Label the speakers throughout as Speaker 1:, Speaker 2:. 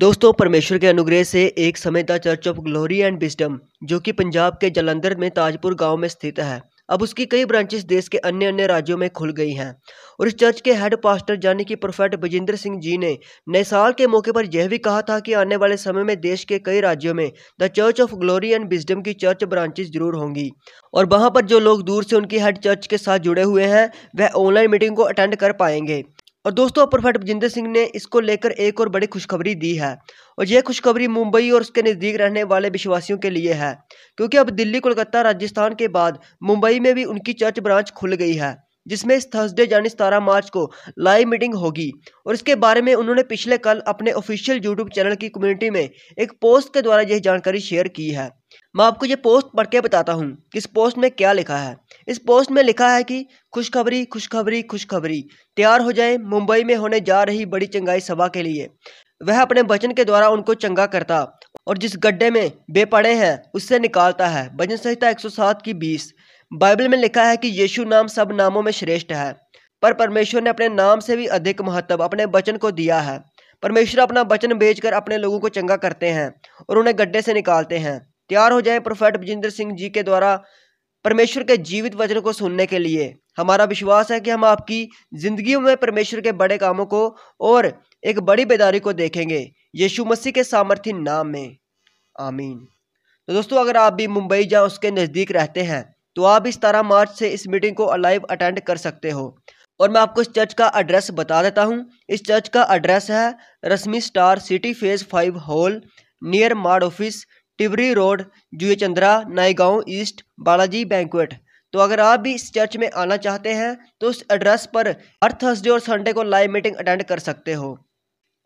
Speaker 1: दोस्तों परमेश्वर के अनुग्रह से एक समय था church of glory and wisdom जो कि पंजाब के जलंधर में ताजपुर गांव में स्थित है अब उसकी कई ब्रांचेस देश के अन्य अन्य राज्यों में खुल गई हैं और इस चर्च के हेड पास्टर जाने की प्रोफेट बजिंदर सिंह जी ने नए साल के मौके पर यह भी कहा था कि आने वाले समय में देश के कई राज्यों में the church of glory and wisdom की चर्च ब्रांचेस जरूर होंगी और वहाँ पर जो लोग दूर से उनकी हेड चर्च के साथ जुड़े हुए हैं वह ऑनलाइन मीटिंग को अटेंड कर पाएंगे और दोस्तों अपर फट बजिंदर सिंह ने इसको लेकर एक और बड़ी खुशखबरी दी है और यह खुशखबरी मुंबई और उसके नज़दीक रहने वाले विश्वासियों के लिए है क्योंकि अब दिल्ली कोलकाता राजस्थान के बाद मुंबई में भी उनकी चर्च ब्रांच खुल गई है जिसमें इस थर्सडे यानी सतारह मार्च को लाइव मीटिंग होगी और इसके बारे में उन्होंने पिछले कल अपने ऑफिशियल यूट्यूब चैनल की कम्युनिटी में एक पोस्ट के द्वारा यह जानकारी शेयर की है मैं आपको ये पोस्ट पढ़ के बताता हूँ इस पोस्ट में क्या लिखा है इस पोस्ट में लिखा है कि खुशखबरी खुशखबरी खुशखबरी तैयार हो जाए मुंबई में होने जा रही बड़ी चंगाई सभा के लिए वह अपने वचन के द्वारा उनको चंगा करता और जिस गड्ढे में बेपड़े हैं उससे निकालता है भजन संहिता 107 की 20 बाइबल में लिखा है कि यीशु नाम सब नामों में श्रेष्ठ है पर परमेश्वर ने अपने नाम से भी अधिक महत्व अपने वचन को दिया है परमेश्वर अपना वचन बेचकर अपने लोगों को चंगा करते हैं और उन्हें गड्ढे से निकालते हैं तैयार हो जाए प्रोफेट बजिंदर सिंह जी के द्वारा परमेश्वर के जीवित वचन को सुनने के लिए हमारा विश्वास है कि हम आपकी ज़िंदगी में परमेश्वर के बड़े कामों को और एक बड़ी बेदारी को देखेंगे यीशु मसीह के सामर्थ्य नाम में आमीन तो दोस्तों अगर आप भी मुंबई या उसके नज़दीक रहते हैं तो आप इस तरह मार्च से इस मीटिंग को लाइव अटेंड कर सकते हो और मैं आपको इस चर्च का एड्रेस बता देता हूँ इस चर्च का एड्रेस है Rashmi star city phase five hall near मार्ड ऑफिस टिवरी रोड जूए चंद्रा नायगांव ईस्ट बालाजी बैंकुट तो अगर आप भी इस चर्च में आना चाहते हैं तो उस एड्रेस पर हर थर्सडे और संडे को लाइव मीटिंग अटेंड कर सकते हो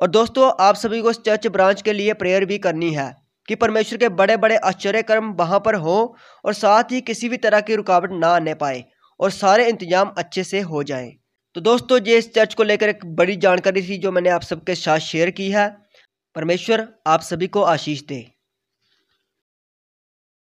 Speaker 1: और दोस्तों आप सभी को इस चर्च ब्रांच के लिए प्रेयर भी करनी है कि परमेश्वर के बड़े बड़े आश्चर्य कर्म वहाँ पर हों और साथ ही किसी भी तरह की रुकावट ना आने पाए और सारे इंतजाम अच्छे से हो जाए तो दोस्तों ये इस चर्च को लेकर एक बड़ी जानकारी थी जो मैंने आप सबके साथ शेयर की है परमेश्वर आप सभी को आशीष दे